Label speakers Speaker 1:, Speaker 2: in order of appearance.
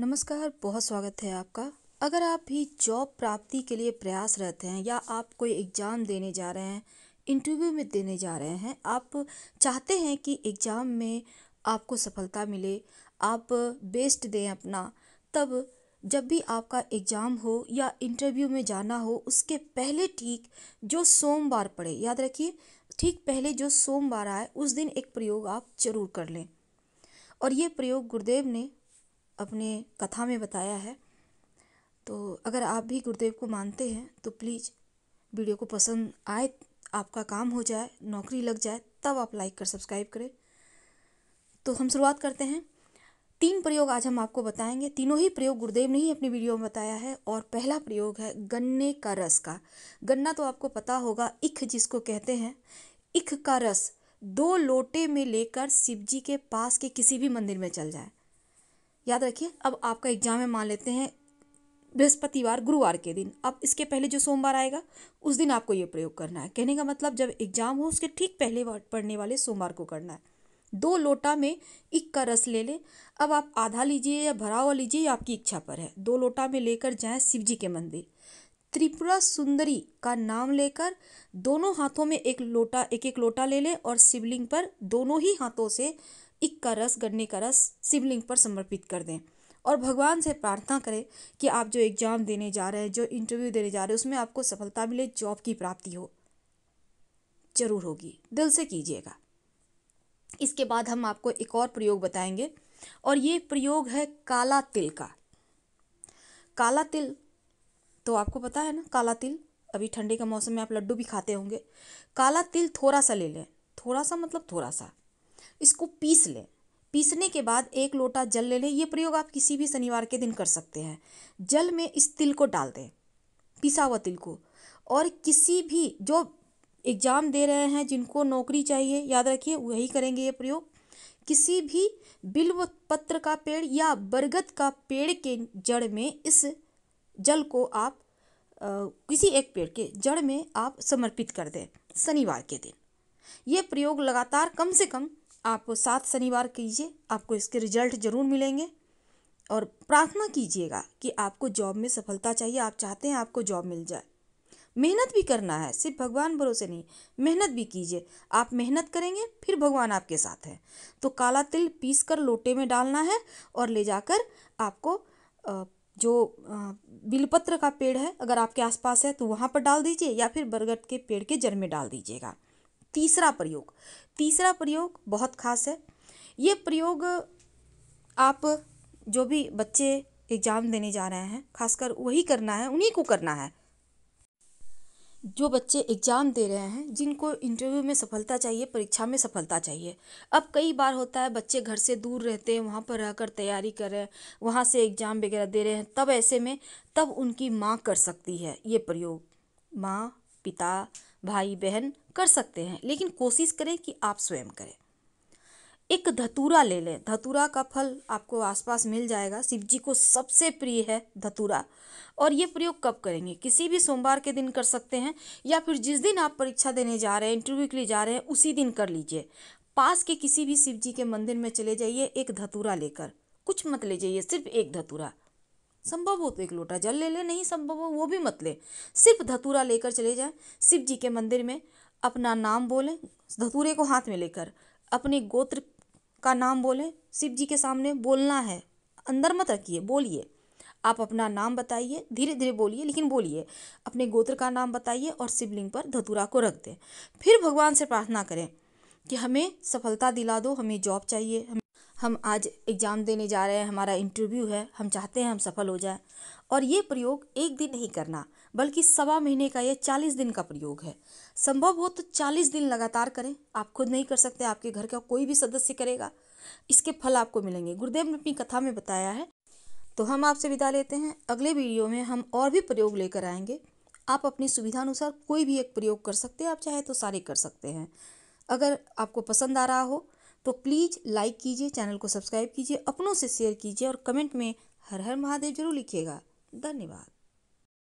Speaker 1: नमस्कार बहुत स्वागत है आपका अगर आप भी जॉब प्राप्ति के लिए प्रयास रहते हैं या आप कोई एग्ज़ाम देने जा रहे हैं इंटरव्यू में देने जा रहे हैं आप चाहते हैं कि एग्ज़ाम में आपको सफलता मिले आप बेस्ट दें अपना तब जब भी आपका एग्ज़ाम हो या इंटरव्यू में जाना हो उसके पहले ठीक जो सोमवार पड़े याद रखिए ठीक पहले जो सोमवार आए उस दिन एक प्रयोग आप जरूर कर लें और ये प्रयोग गुरुदेव ने अपने कथा में बताया है तो अगर आप भी गुरुदेव को मानते हैं तो प्लीज़ वीडियो को पसंद आए आपका काम हो जाए नौकरी लग जाए तब आप लाइक कर सब्सक्राइब करें तो हम शुरुआत करते हैं तीन प्रयोग आज हम आपको बताएंगे तीनों ही प्रयोग गुरुदेव ने ही अपनी वीडियो में बताया है और पहला प्रयोग है गन्ने का रस का गन्ना तो आपको पता होगा इख जिसको कहते हैं इख का रस दो लोटे में लेकर शिव जी के पास के किसी भी मंदिर में चल जाए याद रखिए अब आपका एग्ज़ाम है मान लेते हैं बृहस्पतिवार गुरुवार के दिन अब इसके पहले जो सोमवार आएगा उस दिन आपको ये प्रयोग करना है कहने का मतलब जब एग्ज़ाम हो उसके ठीक पहले पढ़ने वाले सोमवार को करना है दो लोटा में इक का रस ले लें अब आप आधा लीजिए या भरा हुआ लीजिए आपकी इच्छा पर है दो लोटा में लेकर जाएं शिव जी के मंदिर त्रिपुरा सुंदरी का नाम लेकर दोनों हाथों में एक लोटा एक एक लोटा ले लें और शिवलिंग पर दोनों ही हाथों से इक का रस गन्ने का रस शिवलिंग पर समर्पित कर दें और भगवान से प्रार्थना करें कि आप जो एग्ज़ाम देने जा रहे हैं जो इंटरव्यू देने जा रहे हैं उसमें आपको सफलता मिले जॉब की प्राप्ति हो जरूर होगी दिल से कीजिएगा इसके बाद हम आपको एक और प्रयोग बताएंगे और ये प्रयोग है काला तिल का काला तिल तो आपको पता है ना काला तिल अभी ठंडी का मौसम में आप लड्डू भी खाते होंगे काला तिल थोड़ा सा ले लें थोड़ा सा मतलब थोड़ा सा इसको पीस लें पीसने के बाद एक लोटा जल ले लें ये प्रयोग आप किसी भी शनिवार के दिन कर सकते हैं जल में इस तिल को डाल दें पिसा हुआ तिल को और किसी भी जो एग्ज़ाम दे रहे हैं जिनको नौकरी चाहिए याद रखिए वही करेंगे ये प्रयोग किसी भी बिल्व पत्र का पेड़ या बरगद का पेड़ के जड़ में इस जल को आप आ, किसी एक पेड़ के जड़ में आप समर्पित कर दें शनिवार के दिन ये प्रयोग लगातार कम से कम आप सात शनिवार कीजिए आपको इसके रिजल्ट ज़रूर मिलेंगे और प्रार्थना कीजिएगा कि आपको जॉब में सफलता चाहिए आप चाहते हैं आपको जॉब मिल जाए मेहनत भी करना है सिर्फ भगवान भरोसे नहीं मेहनत भी कीजिए आप मेहनत करेंगे फिर भगवान आपके साथ है तो काला तिल पीस कर लोटे में डालना है और ले जाकर आपको जो बिलपत्र का पेड़ है अगर आपके आसपास है तो वहाँ पर डाल दीजिए या फिर बरगद के पेड़ के जड़ में डाल दीजिएगा तीसरा प्रयोग तीसरा प्रयोग बहुत खास है ये प्रयोग आप जो भी बच्चे एग्ज़ाम देने जा रहे हैं खासकर वही करना है उन्हीं को करना है जो बच्चे एग्ज़ाम दे रहे हैं जिनको इंटरव्यू में सफलता चाहिए परीक्षा में सफलता चाहिए अब कई बार होता है बच्चे घर से दूर रहते हैं वहाँ पर रहकर तैयारी कर रहे हैं वहाँ से एग्ज़ाम वगैरह दे रहे हैं तब ऐसे में तब उनकी माँ कर सकती है ये प्रयोग माँ पिता भाई बहन कर सकते हैं लेकिन कोशिश करें कि आप स्वयं करें एक धतूरा ले लें धतूरा का फल आपको आसपास मिल जाएगा शिव जी को सबसे प्रिय है धतूरा और ये प्रयोग कब करेंगे किसी भी सोमवार के दिन कर सकते हैं या फिर जिस दिन आप परीक्षा देने जा रहे हैं इंटरव्यू के लिए जा रहे हैं उसी दिन कर लीजिए पास के किसी भी शिव जी के मंदिर में चले जाइए एक धतूरा लेकर कुछ मत ले जाइए सिर्फ एक धतूरा संभव हो तो एक लोटा जल ले ले नहीं संभव हो वो भी मत ले सिर्फ धतूरा लेकर चले जाए शिव जी के मंदिर में अपना नाम बोलें धतूरे को हाथ में लेकर अपने गोत्र का नाम बोलें शिव जी के सामने बोलना है अंदर मत रखिए बोलिए आप अपना नाम बताइए धीरे धीरे बोलिए लेकिन बोलिए अपने गोत्र का नाम बताइए और शिवलिंग पर धतूरा को रख दें फिर भगवान से प्रार्थना करें कि हमें सफलता दिला दो हमें जॉब चाहिए हमें हम आज एग्ज़ाम देने जा रहे हैं हमारा इंटरव्यू है हम चाहते हैं हम सफल हो जाएं और ये प्रयोग एक दिन नहीं करना बल्कि सवा महीने का यह चालीस दिन का प्रयोग है संभव हो तो चालीस दिन लगातार करें आप खुद नहीं कर सकते आपके घर का कोई भी सदस्य करेगा इसके फल आपको मिलेंगे गुरुदेव ने अपनी कथा में बताया है तो हम आपसे विदा लेते हैं अगले वीडियो में हम और भी प्रयोग लेकर आएंगे आप अपनी सुविधानुसार कोई भी एक प्रयोग कर सकते हैं आप चाहे तो सारे कर सकते हैं अगर आपको पसंद आ रहा हो तो प्लीज़ लाइक कीजिए चैनल को सब्सक्राइब कीजिए अपनों से शेयर कीजिए और कमेंट में हर हर महादेव जरूर लिखिएगा धन्यवाद